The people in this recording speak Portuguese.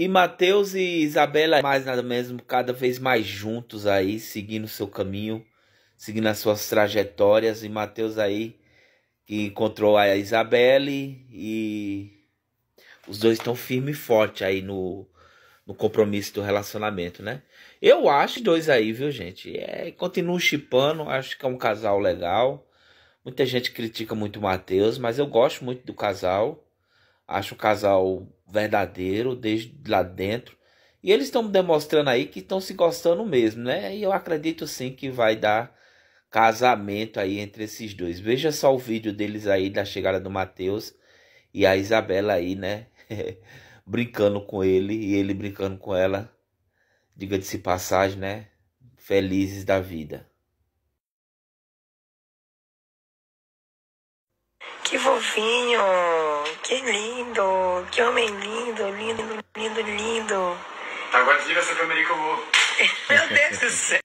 E Mateus e Isabela, mais nada mesmo, cada vez mais juntos aí, seguindo seu caminho, seguindo as suas trajetórias. E Mateus aí, que encontrou a Isabelle e os dois estão firme e forte aí no, no compromisso do relacionamento, né? Eu acho dois aí, viu, gente? É, continuo chipando, acho que é um casal legal. Muita gente critica muito o Matheus, mas eu gosto muito do casal. Acho o casal verdadeiro desde lá dentro. E eles estão demonstrando aí que estão se gostando mesmo, né? E eu acredito sim que vai dar casamento aí entre esses dois. Veja só o vídeo deles aí da chegada do Matheus e a Isabela aí, né? brincando com ele e ele brincando com ela. Diga de se passagem, né? Felizes da vida. Que vovinho! Que lindo! Que homem lindo, lindo, lindo, lindo. Tá, Agora tira essa câmera aí que eu vou. Meu Deus do céu!